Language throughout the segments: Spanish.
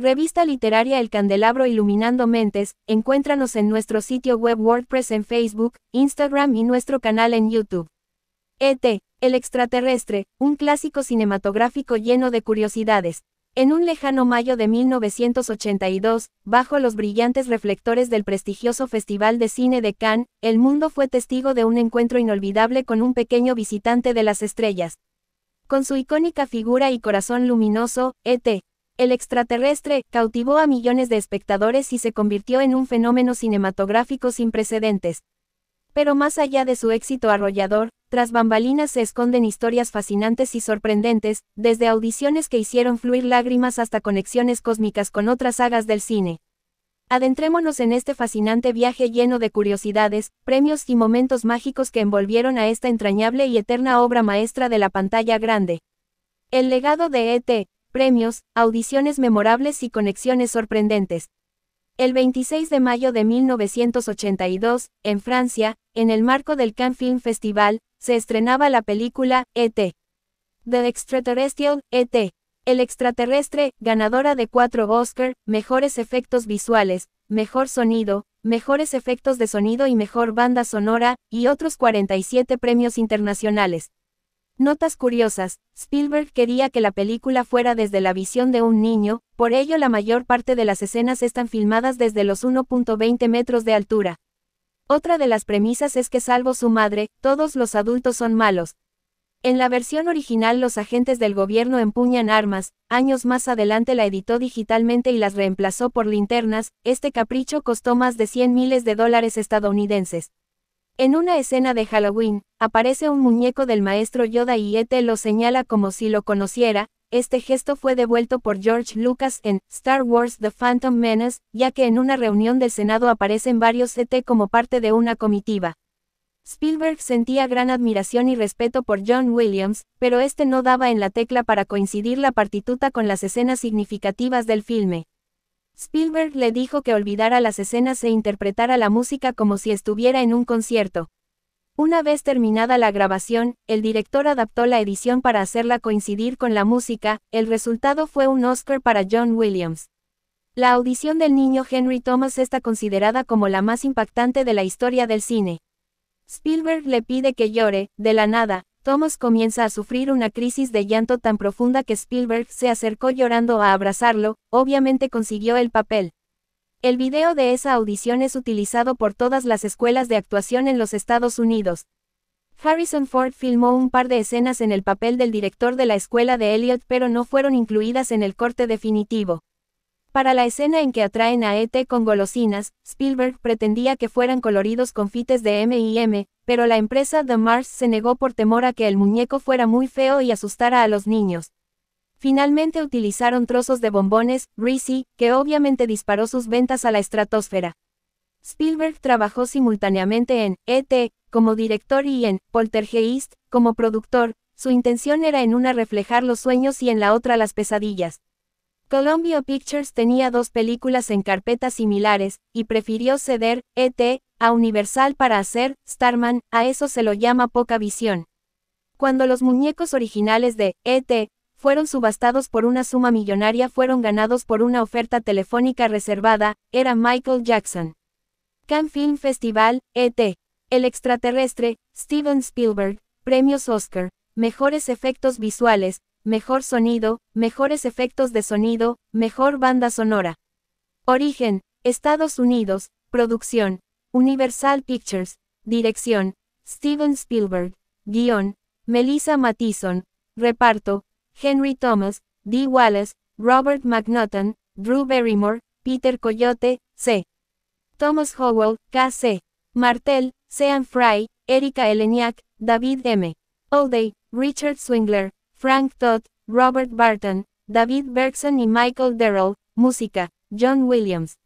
Revista literaria El Candelabro Iluminando Mentes, encuéntranos en nuestro sitio web WordPress en Facebook, Instagram y nuestro canal en YouTube. ET, El extraterrestre, un clásico cinematográfico lleno de curiosidades. En un lejano mayo de 1982, bajo los brillantes reflectores del prestigioso Festival de Cine de Cannes, el mundo fue testigo de un encuentro inolvidable con un pequeño visitante de las estrellas. Con su icónica figura y corazón luminoso, ET, el extraterrestre cautivó a millones de espectadores y se convirtió en un fenómeno cinematográfico sin precedentes. Pero más allá de su éxito arrollador, tras bambalinas se esconden historias fascinantes y sorprendentes, desde audiciones que hicieron fluir lágrimas hasta conexiones cósmicas con otras sagas del cine. Adentrémonos en este fascinante viaje lleno de curiosidades, premios y momentos mágicos que envolvieron a esta entrañable y eterna obra maestra de la pantalla grande. El legado de ET, premios, audiciones memorables y conexiones sorprendentes. El 26 de mayo de 1982, en Francia, en el marco del Cannes Film Festival, se estrenaba la película ET. The Extraterrestrial, ET. El extraterrestre, ganadora de cuatro Oscar, mejores efectos visuales, mejor sonido, mejores efectos de sonido y mejor banda sonora, y otros 47 premios internacionales. Notas curiosas, Spielberg quería que la película fuera desde la visión de un niño, por ello la mayor parte de las escenas están filmadas desde los 1.20 metros de altura. Otra de las premisas es que salvo su madre, todos los adultos son malos. En la versión original los agentes del gobierno empuñan armas, años más adelante la editó digitalmente y las reemplazó por linternas, este capricho costó más de 100 miles de dólares estadounidenses. En una escena de Halloween, aparece un muñeco del maestro Yoda y Ete lo señala como si lo conociera, este gesto fue devuelto por George Lucas en Star Wars The Phantom Menace, ya que en una reunión del Senado aparecen varios ET como parte de una comitiva. Spielberg sentía gran admiración y respeto por John Williams, pero este no daba en la tecla para coincidir la partituta con las escenas significativas del filme. Spielberg le dijo que olvidara las escenas e interpretara la música como si estuviera en un concierto. Una vez terminada la grabación, el director adaptó la edición para hacerla coincidir con la música, el resultado fue un Oscar para John Williams. La audición del niño Henry Thomas está considerada como la más impactante de la historia del cine. Spielberg le pide que llore, de la nada, Thomas comienza a sufrir una crisis de llanto tan profunda que Spielberg se acercó llorando a abrazarlo, obviamente consiguió el papel. El video de esa audición es utilizado por todas las escuelas de actuación en los Estados Unidos. Harrison Ford filmó un par de escenas en el papel del director de la escuela de Elliot pero no fueron incluidas en el corte definitivo. Para la escena en que atraen a ET con golosinas, Spielberg pretendía que fueran coloridos confites de M&M, pero la empresa The Mars se negó por temor a que el muñeco fuera muy feo y asustara a los niños. Finalmente utilizaron trozos de bombones, Reese, que obviamente disparó sus ventas a la estratosfera. Spielberg trabajó simultáneamente en E.T. como director y en Poltergeist como productor, su intención era en una reflejar los sueños y en la otra las pesadillas. Columbia Pictures tenía dos películas en carpetas similares, y prefirió ceder E.T. a Universal para hacer Starman, a eso se lo llama poca visión. Cuando los muñecos originales de E.T fueron subastados por una suma millonaria, fueron ganados por una oferta telefónica reservada, era Michael Jackson. Cannes Film Festival, ET. El extraterrestre, Steven Spielberg, Premios Oscar, Mejores Efectos Visuales, Mejor Sonido, Mejores Efectos de Sonido, Mejor Banda Sonora. Origen, Estados Unidos, Producción, Universal Pictures, Dirección, Steven Spielberg, Guión, Melissa Mathison, Reparto, Henry Thomas, D. Wallace, Robert McNaughton, Drew Barrymore, Peter Coyote, C. Thomas Howell, K.C. Martel, Sean Fry, Erika Eleniak, David M. O'Day, Richard Swingler, Frank Todd, Robert Barton, David Bergson y Michael Darrell, música, John Williams.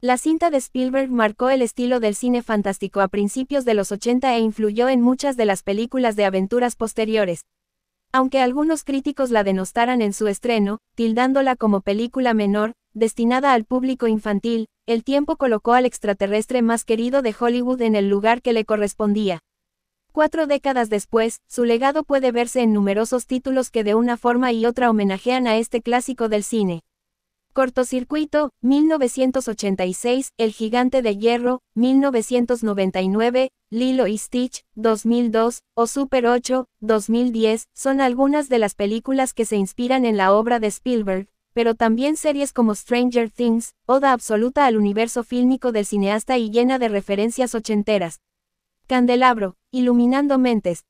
La cinta de Spielberg marcó el estilo del cine fantástico a principios de los 80 e influyó en muchas de las películas de aventuras posteriores. Aunque algunos críticos la denostaran en su estreno, tildándola como película menor, destinada al público infantil, el tiempo colocó al extraterrestre más querido de Hollywood en el lugar que le correspondía. Cuatro décadas después, su legado puede verse en numerosos títulos que de una forma y otra homenajean a este clásico del cine. Cortocircuito, 1986, El Gigante de Hierro, 1999, Lilo y Stitch, 2002, o Super 8, 2010, son algunas de las películas que se inspiran en la obra de Spielberg, pero también series como Stranger Things, oda absoluta al universo fílmico del cineasta y llena de referencias ochenteras. Candelabro, Iluminando Mentes,